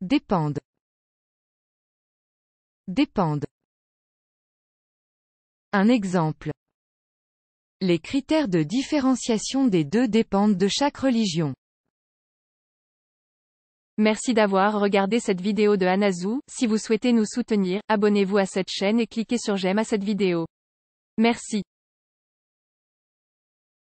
Dépendent. Dépendent. Un exemple. Les critères de différenciation des deux dépendent de chaque religion. Merci d'avoir regardé cette vidéo de Anazou, si vous souhaitez nous soutenir, abonnez-vous à cette chaîne et cliquez sur j'aime à cette vidéo. Merci.